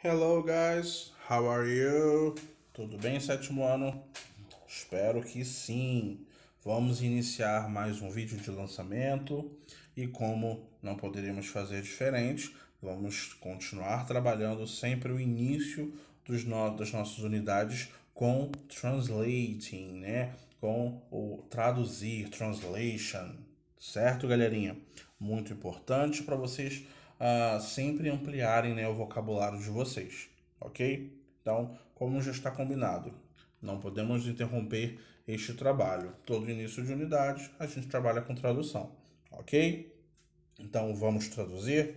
Hello guys, how are you? Tudo bem, sétimo ano? Espero que sim. Vamos iniciar mais um vídeo de lançamento e como não poderíamos fazer diferente, vamos continuar trabalhando sempre o início dos no das nossas unidades com translating, né? Com o traduzir, translation, certo, galerinha? Muito importante para vocês uh, sempre ampliarem né, o vocabulário de vocês, ok? Então, como já está combinado, não podemos interromper este trabalho. Todo início de unidade a gente trabalha com tradução, ok? Então vamos traduzir.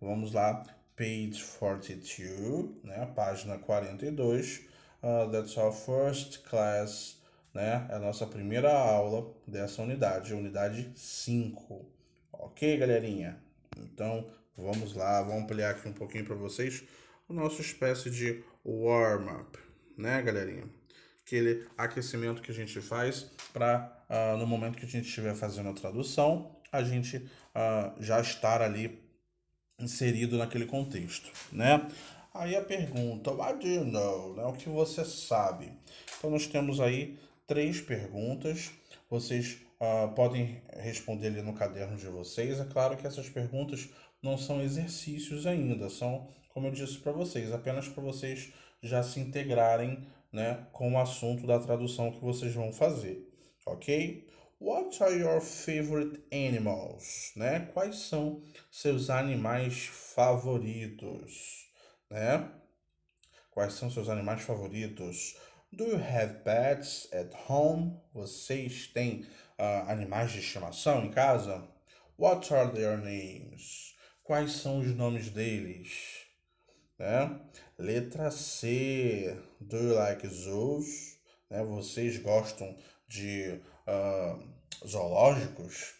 Vamos lá, page 42, né? Página 42. Uh, that's our first class, né? É a nossa primeira aula dessa unidade, unidade 5. Ok, galerinha? Então Vamos lá, vamos ampliar aqui um pouquinho para vocês o nosso espécie de warm-up, né, galerinha? Aquele aquecimento que a gente faz para, uh, ah, no momento que a gente estiver fazendo a tradução, a gente uh, já estar ali inserido naquele contexto, né? Aí a pergunta, what do you know? Né? O que você sabe? Então nós temos aí três perguntas. Vocês uh, podem responder ali no caderno de vocês. É claro que essas perguntas não são exercícios ainda, são, como eu disse para vocês, apenas para vocês já se integrarem né, com o assunto da tradução que vocês vão fazer, ok? What are your favorite animals? Né? Quais são seus animais favoritos? Né? Quais são seus animais favoritos? Do you have pets at home? Vocês têm uh, animais de estimação em casa? What are their names? Quais são os nomes deles? Né? Letra C. Do you like zoos? Né? Vocês gostam de uh, zoológicos?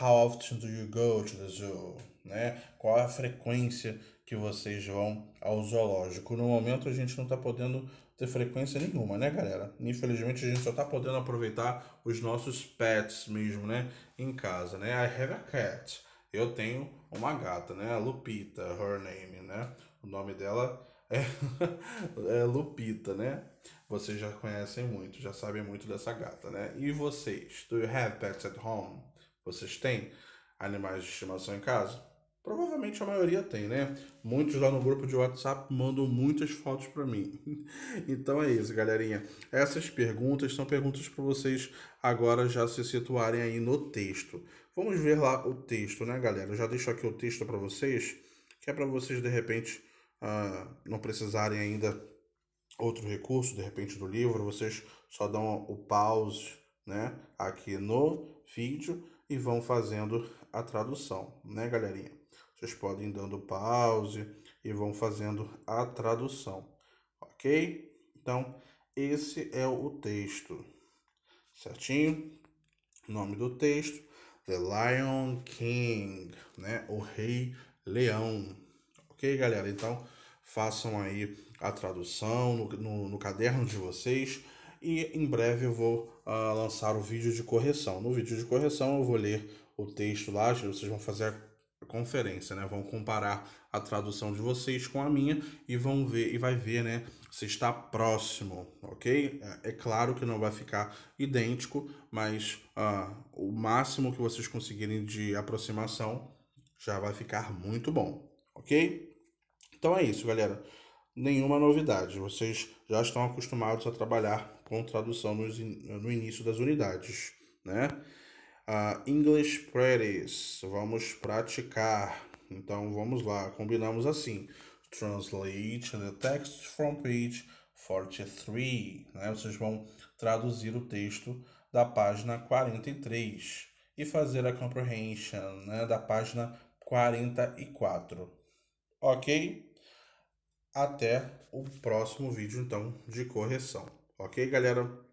How often do you go to the zoo? Né? Qual a frequência que vocês vão ao zoológico? No momento a gente não está podendo ter frequência nenhuma, né, galera? Infelizmente a gente só está podendo aproveitar os nossos pets mesmo, né, em casa, né? I have a cat. Eu tenho uma gata, né? A Lupita, her name, né? O nome dela é, é Lupita, né? Vocês já conhecem muito, já sabem muito dessa gata, né? E vocês? Do you have pets at home? Vocês têm animais de estimação em casa? Provavelmente a maioria tem, né? Muitos lá no grupo de WhatsApp mandam muitas fotos para mim. Então é isso, galerinha. Essas perguntas são perguntas para vocês agora já se situarem aí no texto. Vamos ver lá o texto, né, galera? Eu já deixo aqui o texto para vocês, que é para vocês, de repente, uh, não precisarem ainda outro recurso, de repente, do livro. Vocês só dão o pause né, aqui no vídeo e vão fazendo a tradução, né, galerinha? Vocês podem dando pause e vão fazendo a tradução, ok? Então, esse é o texto, certinho? Nome do texto. The Lion King, né? O Rei Leão. Ok, galera? Então, façam aí a tradução no, no, no caderno de vocês e em breve eu vou uh, lançar o vídeo de correção. No vídeo de correção eu vou ler o texto lá, vocês vão fazer a conferência, né? Vão comparar a tradução de vocês com a minha e vão ver e vai ver, né, se está próximo, ok? É, é claro que não vai ficar idêntico, mas uh, o máximo que vocês conseguirem de aproximação já vai ficar muito bom, ok? Então é isso, galera. Nenhuma novidade. Vocês já estão acostumados a trabalhar com tradução nos in no início das unidades, né? Uh, English practice. Vamos praticar. Então vamos lá. Combinamos assim. Translate the né? text from page 43. Né? Vocês vão traduzir o texto da página 43 e fazer a comprehension né? da página 44. Ok? Até o próximo vídeo então de correção. Ok, galera?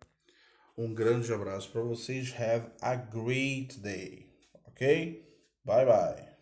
Um grande abraço para vocês. Have a great day. Ok? Bye bye.